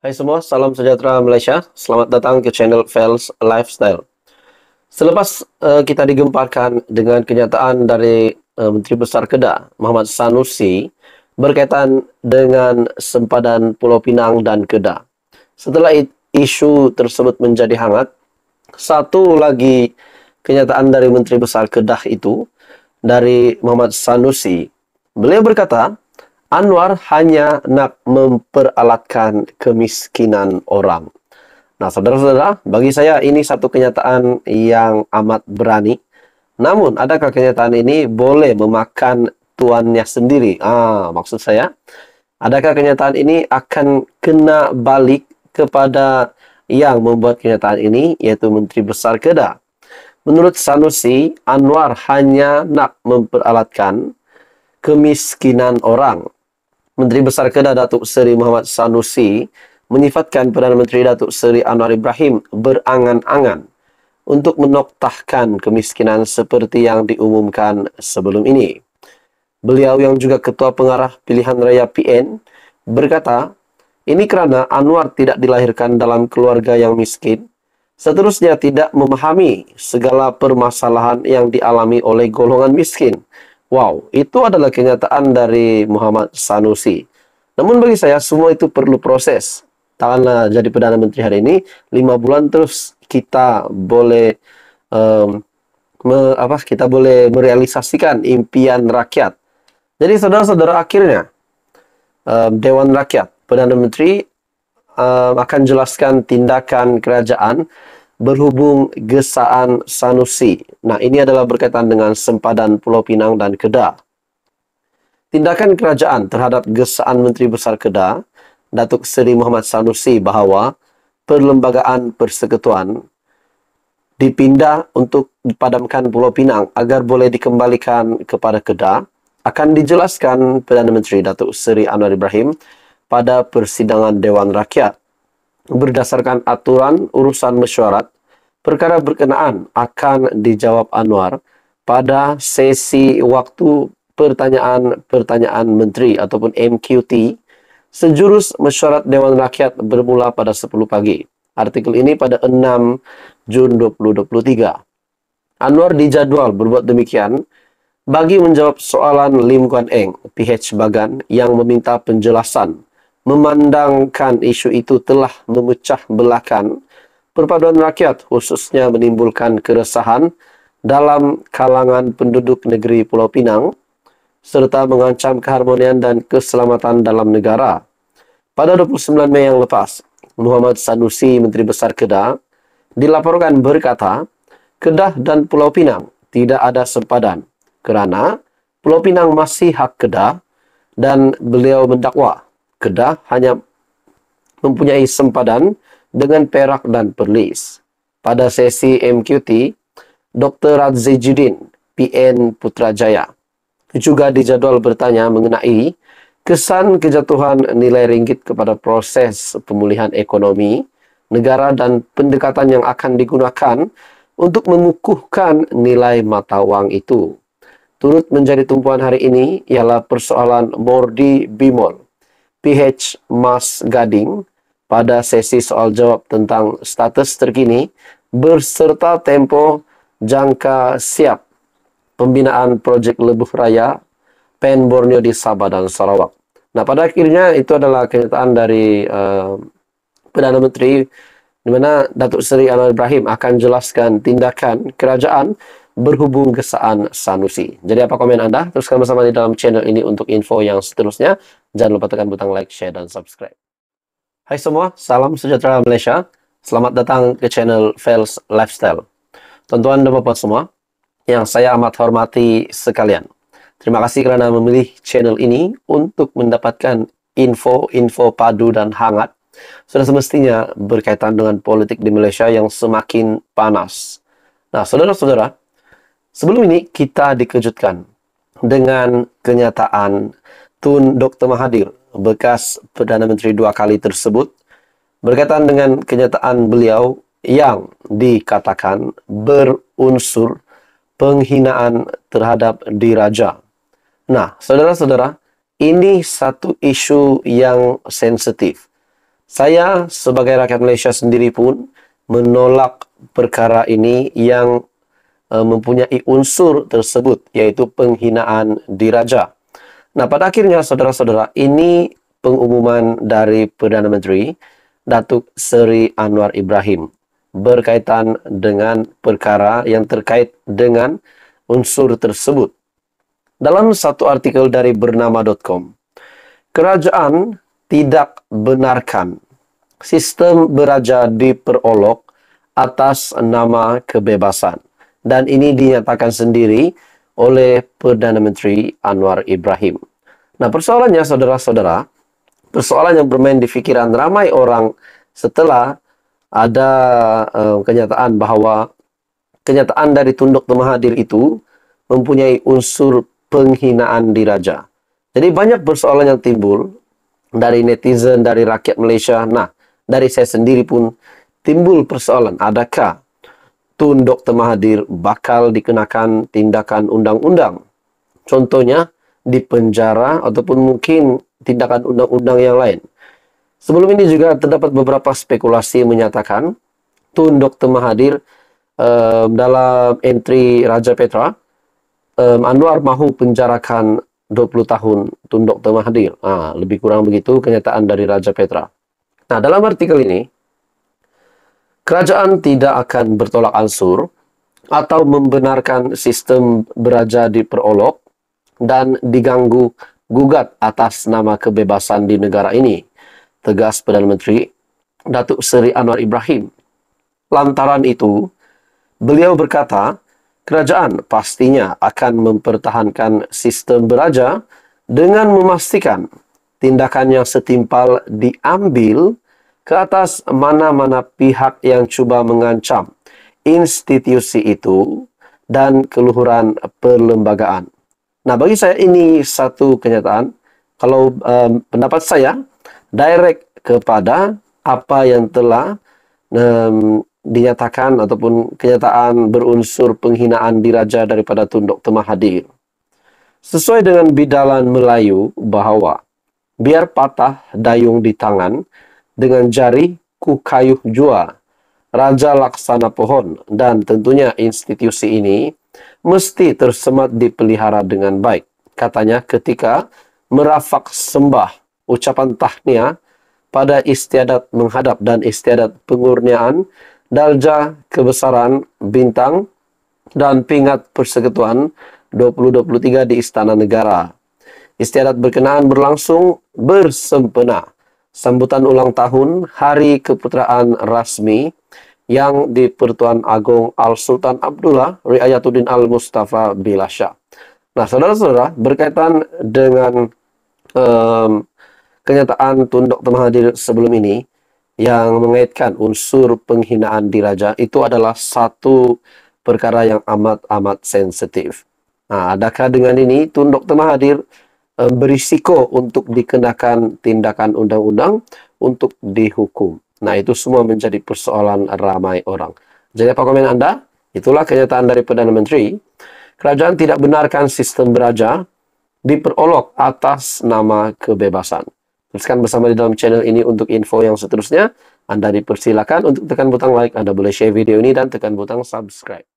Hai semua, salam sejahtera Malaysia. Selamat datang ke channel Fels Lifestyle. Selepas uh, kita digemparkan dengan kenyataan dari uh, Menteri Besar Kedah, Muhammad Sanusi, berkaitan dengan sempadan Pulau Pinang dan Kedah. Setelah isu tersebut menjadi hangat, satu lagi kenyataan dari Menteri Besar Kedah itu, dari Muhammad Sanusi, beliau berkata, Anwar hanya nak memperalatkan kemiskinan orang. Nah, saudara-saudara, bagi saya ini satu kenyataan yang amat berani. Namun, adakah kenyataan ini boleh memakan tuannya sendiri? Ah, maksud saya, adakah kenyataan ini akan kena balik kepada yang membuat kenyataan ini, yaitu Menteri Besar Kedah? Menurut Sanusi, Anwar hanya nak memperalatkan kemiskinan orang. Menteri Besar Kedah Datuk Seri Muhammad Sanusi menyifatkan Perdana Menteri Datuk Seri Anwar Ibrahim berangan-angan untuk menoktahkan kemiskinan seperti yang diumumkan sebelum ini. Beliau yang juga Ketua Pengarah Pilihan Raya PN berkata, ini kerana Anwar tidak dilahirkan dalam keluarga yang miskin, seterusnya tidak memahami segala permasalahan yang dialami oleh golongan miskin Wow, itu adalah kenyataan dari Muhammad Sanusi. Namun bagi saya semua itu perlu proses. Tahanlah jadi Perdana Menteri hari ini, lima bulan terus kita boleh um, me, apa kita boleh merealisasikan impian rakyat. Jadi saudara-saudara akhirnya um, Dewan Rakyat Perdana Menteri um, akan jelaskan tindakan kerajaan berhubung Gesaan Sanusi. Nah, ini adalah berkaitan dengan sempadan Pulau Pinang dan Kedah. Tindakan kerajaan terhadap Gesaan Menteri Besar Kedah, Datuk Seri Muhammad Sanusi bahawa perlembagaan persekutuan dipindah untuk dipadamkan Pulau Pinang agar boleh dikembalikan kepada Kedah akan dijelaskan Perdana Menteri Datuk Seri Anwar Ibrahim pada persidangan Dewan Rakyat berdasarkan aturan urusan mesyuarat, perkara berkenaan akan dijawab Anwar pada sesi waktu pertanyaan-pertanyaan menteri ataupun MQT sejurus mesyuarat Dewan Rakyat bermula pada 10 pagi. Artikel ini pada 6 Jun 2023. Anwar dijadwal berbuat demikian bagi menjawab soalan Lim Guan Eng, PH Bagan, yang meminta penjelasan memandangkan isu itu telah memecah belakan perpaduan rakyat khususnya menimbulkan keresahan dalam kalangan penduduk negeri Pulau Pinang serta mengancam keharmonian dan keselamatan dalam negara. Pada 29 Mei yang lepas, Muhammad Sanusi, Menteri Besar Kedah, dilaporkan berkata, Kedah dan Pulau Pinang tidak ada sempadan kerana Pulau Pinang masih hak Kedah dan beliau mendakwa Kedah hanya mempunyai sempadan dengan perak dan perlis. Pada sesi MQT, Dr. Radzejuddin, PN Putrajaya, juga dijadwal bertanya mengenai kesan kejatuhan nilai ringgit kepada proses pemulihan ekonomi negara dan pendekatan yang akan digunakan untuk mengukuhkan nilai mata wang itu. Turut menjadi tumpuan hari ini ialah persoalan Mordi Bimol PH Mas Gading pada sesi soal jawab tentang status terkini berserta tempo jangka siap pembinaan proyek Lebuh Raya PEN Borneo di Sabah dan Sarawak. Nah, pada akhirnya itu adalah kenyataan dari uh, Perdana Menteri di mana Datuk Seri Anwar Ibrahim akan jelaskan tindakan kerajaan berhubung kesaan Sanusi. Jadi apa komen Anda? Teruskan bersama di dalam channel ini untuk info yang seterusnya. Jangan lupa tekan butang like, share, dan subscribe. Hai semua, salam sejahtera Malaysia. Selamat datang ke channel Fels Lifestyle. Tuan-tuan dan bapak semua, yang saya amat hormati sekalian. Terima kasih kerana memilih channel ini untuk mendapatkan info-info padu dan hangat sudah semestinya berkaitan dengan politik di Malaysia yang semakin panas. Nah, saudara-saudara, sebelum ini kita dikejutkan dengan kenyataan Tun Dr. Mahathir, bekas Perdana Menteri dua kali tersebut, berkaitan dengan kenyataan beliau yang dikatakan berunsur penghinaan terhadap diraja. Nah, saudara-saudara, ini satu isu yang sensitif. Saya sebagai rakyat Malaysia sendiri pun menolak perkara ini yang eh, mempunyai unsur tersebut yaitu penghinaan diraja. Nah, pada akhirnya saudara-saudara, ini pengumuman dari Perdana Menteri Datuk Seri Anwar Ibrahim berkaitan dengan perkara yang terkait dengan unsur tersebut. Dalam satu artikel dari bernama.com, kerajaan tidak benarkan sistem beraja diperolok atas nama kebebasan. Dan ini dinyatakan sendiri oleh Perdana Menteri Anwar Ibrahim. Nah persoalannya saudara-saudara, persoalan yang bermain di pikiran ramai orang setelah ada uh, kenyataan bahwa kenyataan dari Tunduk Temahadir itu mempunyai unsur penghinaan diraja. Jadi banyak persoalan yang timbul dari netizen, dari rakyat Malaysia. Nah, dari saya sendiri pun timbul persoalan, adakah Tun Dr. Mahathir bakal dikenakan tindakan undang-undang? Contohnya, di penjara ataupun mungkin tindakan undang-undang yang lain. Sebelum ini juga terdapat beberapa spekulasi menyatakan Tun Dr. Mahathir um, dalam entry Raja Petra, um, Anwar mahu penjarakan 20 tahun tunduk ke Mahathir. Nah, lebih kurang begitu kenyataan dari Raja Petra. Nah, dalam artikel ini, kerajaan tidak akan bertolak ansur atau membenarkan sistem beraja diperolok dan diganggu gugat atas nama kebebasan di negara ini, tegas Perdana Menteri Datuk Seri Anwar Ibrahim. Lantaran itu, beliau berkata, kerajaan pastinya akan mempertahankan sistem beraja dengan memastikan tindakan yang setimpal diambil ke atas mana-mana pihak yang cuba mengancam institusi itu dan keluhuran perlembagaan. Nah, bagi saya ini satu kenyataan. Kalau um, pendapat saya direct kepada apa yang telah um, dinyatakan ataupun kenyataan berunsur penghinaan diraja daripada tunduk temah Mahathir. Sesuai dengan bidalan Melayu bahwa biar patah dayung di tangan dengan jari ku kayuh jua raja laksana pohon dan tentunya institusi ini mesti tersemat dipelihara dengan baik. Katanya ketika merafak sembah ucapan tahniah pada istiadat menghadap dan istiadat pengurniaan Dalja kebesaran bintang dan pingat persekutuan 2023 di Istana Negara. Istiadat berkenaan berlangsung bersempena sambutan ulang tahun Hari Keputeraan Rasmi yang di Pertuan Agong Al-Sultan Abdullah Riayatuddin Al-Mustafa Shah. Nah, saudara-saudara, berkaitan dengan um, kenyataan Tun Dr. Mahathir sebelum ini, yang mengaitkan unsur penghinaan diraja itu adalah satu perkara yang amat-amat sensitif. Nah, adakah dengan ini tunduk Dr. Mahathir eh, berisiko untuk dikenakan tindakan undang-undang untuk dihukum? Nah, itu semua menjadi persoalan ramai orang. Jadi apa komen Anda? Itulah kenyataan dari Perdana Menteri. Kerajaan tidak benarkan sistem beraja diperolok atas nama kebebasan. Teruskan bersama di dalam channel ini untuk info yang seterusnya. Anda dipersilakan untuk tekan butang like, Anda boleh share video ini dan tekan butang subscribe.